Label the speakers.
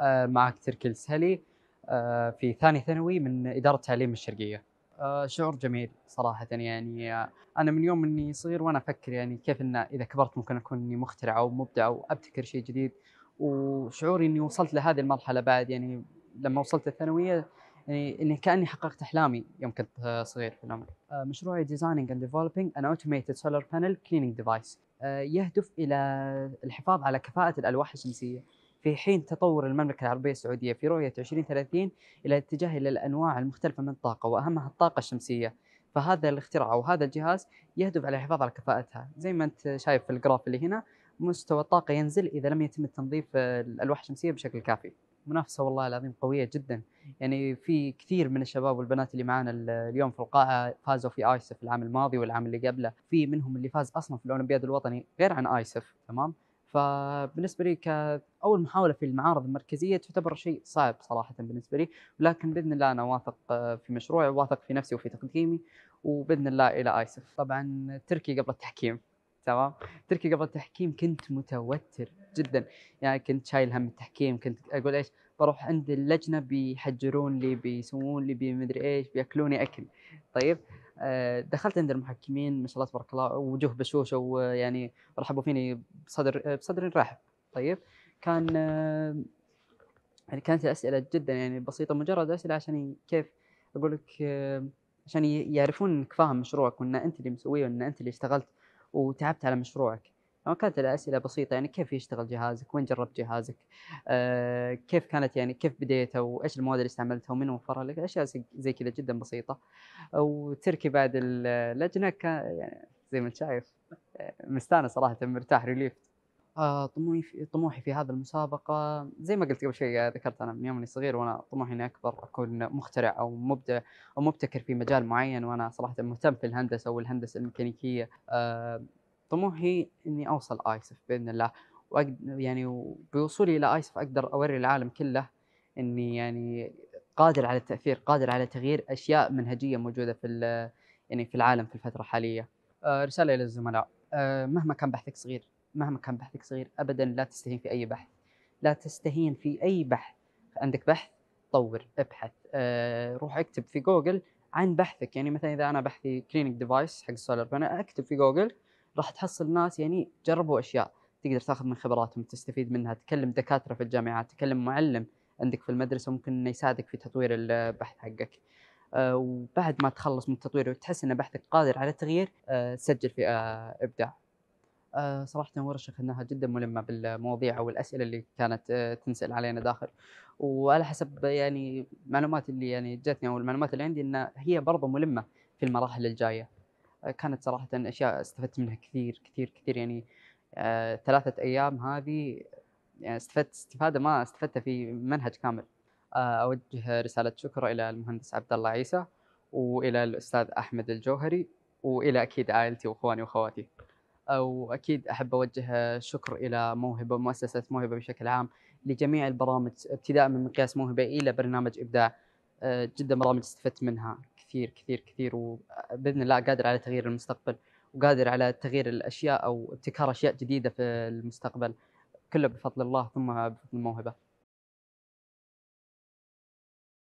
Speaker 1: آه، معك تركي السهلي آه، في ثاني ثانوي من إدارة التعليم الشرقية آه، شعور جميل صراحة يعني أنا من يوم إني صغير وأنا أفكر يعني كيف إن إذا كبرت ممكن أكون إني مخترع أو مبدع أو أبتكر شيء جديد وشعوري إني وصلت لهذه المرحلة بعد يعني لما وصلت الثانوية يعني اني كاني حققت احلامي يوم كنت صغير في العمر. مشروعي ديزايننج اند ديفلوبينج ان اوتوميتد سولار بانل كليننج ديفايس يهدف الى الحفاظ على كفاءة الالواح الشمسية. في حين تطور المملكة العربية السعودية في رؤية 2030 إلى الاتجاه إلى الأنواع المختلفة من الطاقة وأهمها الطاقة الشمسية فهذا الاختراع أو هذا الجهاز يهدف على الحفاظ على كفاءتها زي ما أنت شايف في الجراف اللي هنا مستوى الطاقة ينزل إذا لم يتم التنظيف الألواح الشمسية بشكل كافي منافسة والله العظيم قوية جدا يعني في كثير من الشباب والبنات اللي معانا اليوم في القاعة فازوا في آيسف العام الماضي والعام اللي قبله في منهم اللي فاز أصلا في الأولمبياد الوطني غير عن آيسف تمام فبالنسبه لي كاول محاوله في المعارض المركزيه تعتبر شيء صعب صراحه بالنسبه لي ولكن باذن الله انا واثق آه، في مشروعي واثق في نفسي وفي تقديمي وباذن الله الى ايسف طبعا تركي قبل التحكيم تمام تركي قبل التحكيم كنت متوتر جدا يعني كنت شايل هم التحكيم كنت اقول ايش بروح عند اللجنه بيحجرون لي بيسوون لي بمدري ايش بياكلوني اكل طيب آه، دخلت عند المحكمين ما شاء الله تبارك الله وجوه بشوشه ويعني رحبوا فيني بصدر آه، بصدر رحب طيب كان آه، يعني كانت الاسئله جدا يعني بسيطه مجرد اسئله عشان كيف اقول لك عشان يعرفون انك فاهم مشروعك وان انت اللي مسويه وان انت اللي اشتغلت وتعبت على مشروعك كانت الاسئله بسيطه يعني كيف يشتغل جهازك؟ وين جربت جهازك؟ آه كيف كانت يعني كيف بديته؟ وايش المواد اللي استعملتها؟ ومن وفرها لك؟ اشياء زي كذا جدا بسيطه. وتركي بعد اللجنه كان يعني زي ما انت شايف آه، مستانس صراحه مرتاح ريليف آه، طموحي في هذا المسابقة زي ما قلت قبل شوي آه، ذكرت أنا من يوم أني صغير وأنا طموحي إني أكبر أكون مخترع أو مبدع أو مبتكر في مجال معين وأنا صراحة مهتم في الهندسة والهندسة الميكانيكية طموحي اني اوصل ايسف باذن الله وأقدر يعني وبوصولي الى ايسف اقدر اوري العالم كله اني يعني قادر على التاثير قادر على تغيير اشياء منهجيه موجوده في يعني في العالم في الفتره الحاليه آه، رساله الى الزملاء آه، مهما كان بحثك صغير مهما كان بحثك صغير ابدا لا تستهين في اي بحث لا تستهين في اي بحث عندك بحث طور ابحث آه، روح اكتب في جوجل عن بحثك يعني مثلا اذا انا بحثي كلينيك ديفايس حق السولار بانل اكتب في جوجل راح تحصل ناس يعني جربوا اشياء تقدر تاخذ من خبراتهم تستفيد منها تكلم دكاتره في الجامعات تكلم معلم عندك في المدرسه ممكن انه يساعدك في تطوير البحث حقك آه، وبعد ما تخلص من التطوير وتحس ان بحثك قادر على التغيير سجل آه، تسجل في آه، ابداع صراحه ورشه كانها جدا ملمه بالمواضيع او الاسئله اللي كانت تنسال علينا داخل وعلى حسب يعني معلومات اللي يعني جتني او المعلومات اللي عندي ان هي برضه ملمه في المراحل الجايه آه، كانت صراحه اشياء استفدت منها كثير كثير كثير يعني آه، ثلاثه ايام هذه يعني استفدت استفاده ما استفدتها في منهج كامل. آه، اوجه رساله شكر الى المهندس عبد الله عيسى والى الاستاذ احمد الجوهري والى اكيد عائلتي واخواني واخواتي. واكيد احب اوجه شكر الى موهبه مؤسسه موهبه بشكل عام لجميع البرامج ابتداء من مقياس موهبه الى برنامج ابداع جدا برامج استفدت منها كثير كثير كثير وباذن الله قادر على تغيير المستقبل وقادر على تغيير الاشياء او ابتكار اشياء جديده في المستقبل كله بفضل الله ثم بفضل الموهبه